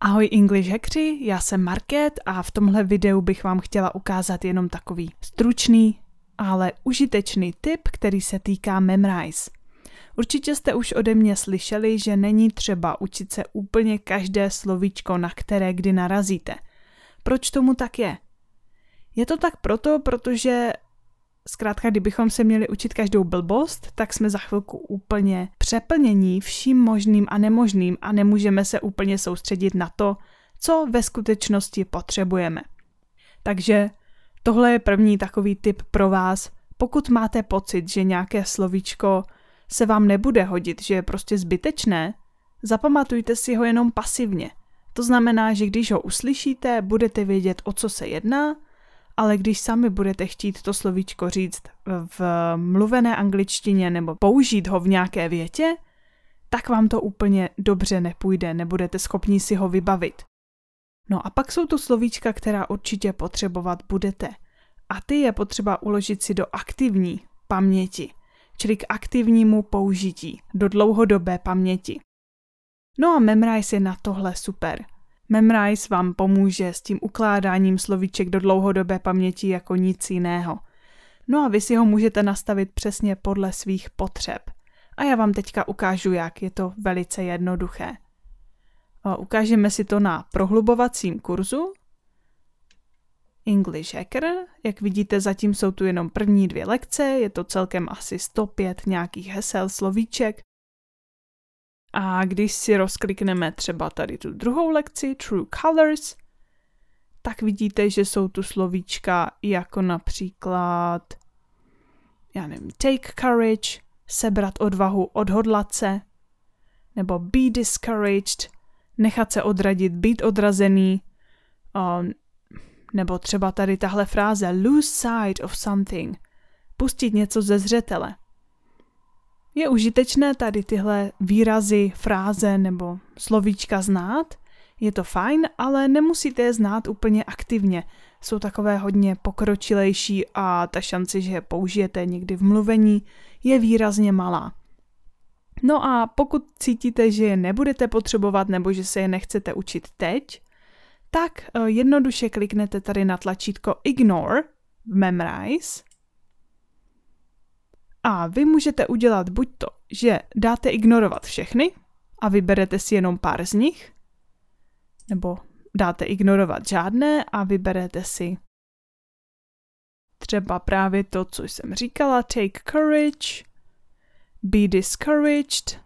Ahoj English hackři, já jsem Market a v tomhle videu bych vám chtěla ukázat jenom takový stručný, ale užitečný tip, který se týká Memrise. Určitě jste už ode mě slyšeli, že není třeba učit se úplně každé slovíčko, na které kdy narazíte. Proč tomu tak je? Je to tak proto, protože Zkrátka, kdybychom se měli učit každou blbost, tak jsme za chvilku úplně přeplnění vším možným a nemožným a nemůžeme se úplně soustředit na to, co ve skutečnosti potřebujeme. Takže tohle je první takový tip pro vás. Pokud máte pocit, že nějaké slovíčko se vám nebude hodit, že je prostě zbytečné, zapamatujte si ho jenom pasivně. To znamená, že když ho uslyšíte, budete vědět, o co se jedná ale když sami budete chtít to slovíčko říct v mluvené angličtině nebo použít ho v nějaké větě, tak vám to úplně dobře nepůjde, nebudete schopni si ho vybavit. No a pak jsou to slovíčka, která určitě potřebovat budete. A ty je potřeba uložit si do aktivní paměti, čili k aktivnímu použití, do dlouhodobé paměti. No a Memrise je na tohle super – Memrise vám pomůže s tím ukládáním slovíček do dlouhodobé paměti jako nic jiného. No a vy si ho můžete nastavit přesně podle svých potřeb. A já vám teďka ukážu, jak je to velice jednoduché. Ukážeme si to na prohlubovacím kurzu English Hacker. Jak vidíte, zatím jsou tu jenom první dvě lekce, je to celkem asi 105 nějakých hesel, slovíček, a když si rozklikneme třeba tady tu druhou lekci, True Colors, tak vidíte, že jsou tu slovíčka jako například, já nevím, take courage, sebrat odvahu, odhodlat se, nebo be discouraged, nechat se odradit, být odrazený, um, nebo třeba tady tahle fráze lose sight of something, pustit něco ze zřetele. Je užitečné tady tyhle výrazy, fráze nebo slovíčka znát, je to fajn, ale nemusíte je znát úplně aktivně. Jsou takové hodně pokročilejší a ta šance, že je použijete někdy v mluvení, je výrazně malá. No a pokud cítíte, že je nebudete potřebovat nebo že se je nechcete učit teď, tak eh, jednoduše kliknete tady na tlačítko Ignore, Memorize a vy můžete udělat buď to, že dáte ignorovat všechny a vyberete si jenom pár z nich, nebo dáte ignorovat žádné a vyberete si třeba právě to, co jsem říkala, take courage, be discouraged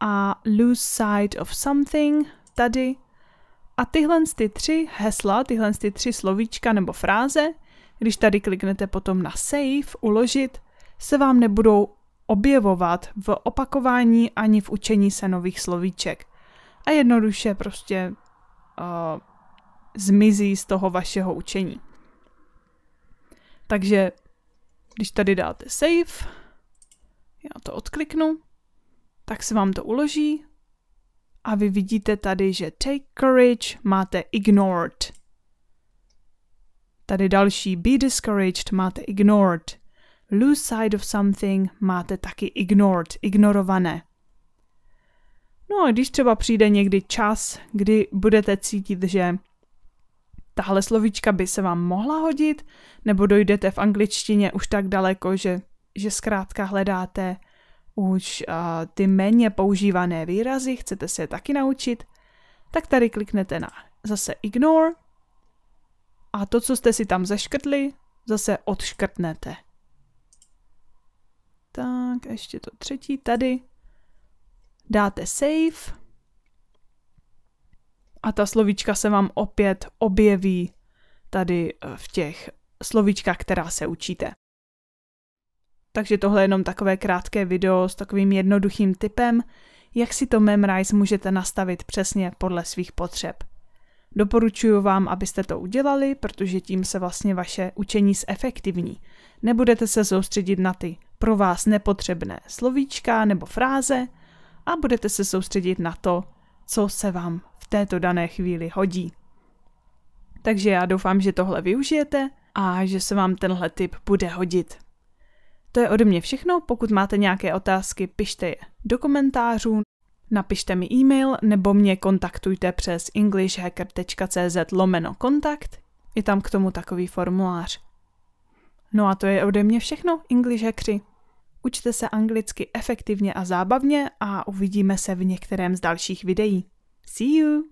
a lose sight of something tady. A tyhle ty tři hesla, tyhle ty tři slovíčka nebo fráze, když tady kliknete potom na save, uložit, se vám nebudou objevovat v opakování ani v učení se nových slovíček. A jednoduše prostě uh, zmizí z toho vašeho učení. Takže když tady dáte save, já to odkliknu, tak se vám to uloží a vy vidíte tady, že take courage máte ignored. Tady další be discouraged máte ignored lose sight of something máte taky ignored, ignorované. No a když třeba přijde někdy čas, kdy budete cítit, že tahle slovíčka by se vám mohla hodit, nebo dojdete v angličtině už tak daleko, že, že zkrátka hledáte už uh, ty méně používané výrazy, chcete se je taky naučit, tak tady kliknete na zase ignore a to, co jste si tam zaškrtli, zase odškrtnete. Tak ještě to třetí tady. Dáte save. A ta slovíčka se vám opět objeví tady eh, v těch slovíčkách, která se učíte. Takže tohle je jenom takové krátké video s takovým jednoduchým tipem, jak si to Memrise můžete nastavit přesně podle svých potřeb. Doporučuji vám, abyste to udělali, protože tím se vlastně vaše učení zefektivní. Nebudete se soustředit na ty pro vás nepotřebné slovíčka nebo fráze a budete se soustředit na to, co se vám v této dané chvíli hodí. Takže já doufám, že tohle využijete a že se vám tenhle tip bude hodit. To je ode mě všechno, pokud máte nějaké otázky, pište je do komentářů, napište mi e-mail nebo mě kontaktujte přes englishhacker.cz lomeno kontakt, je tam k tomu takový formulář. No a to je ode mě všechno, English Hackři. Učte se anglicky efektivně a zábavně a uvidíme se v některém z dalších videí. See you!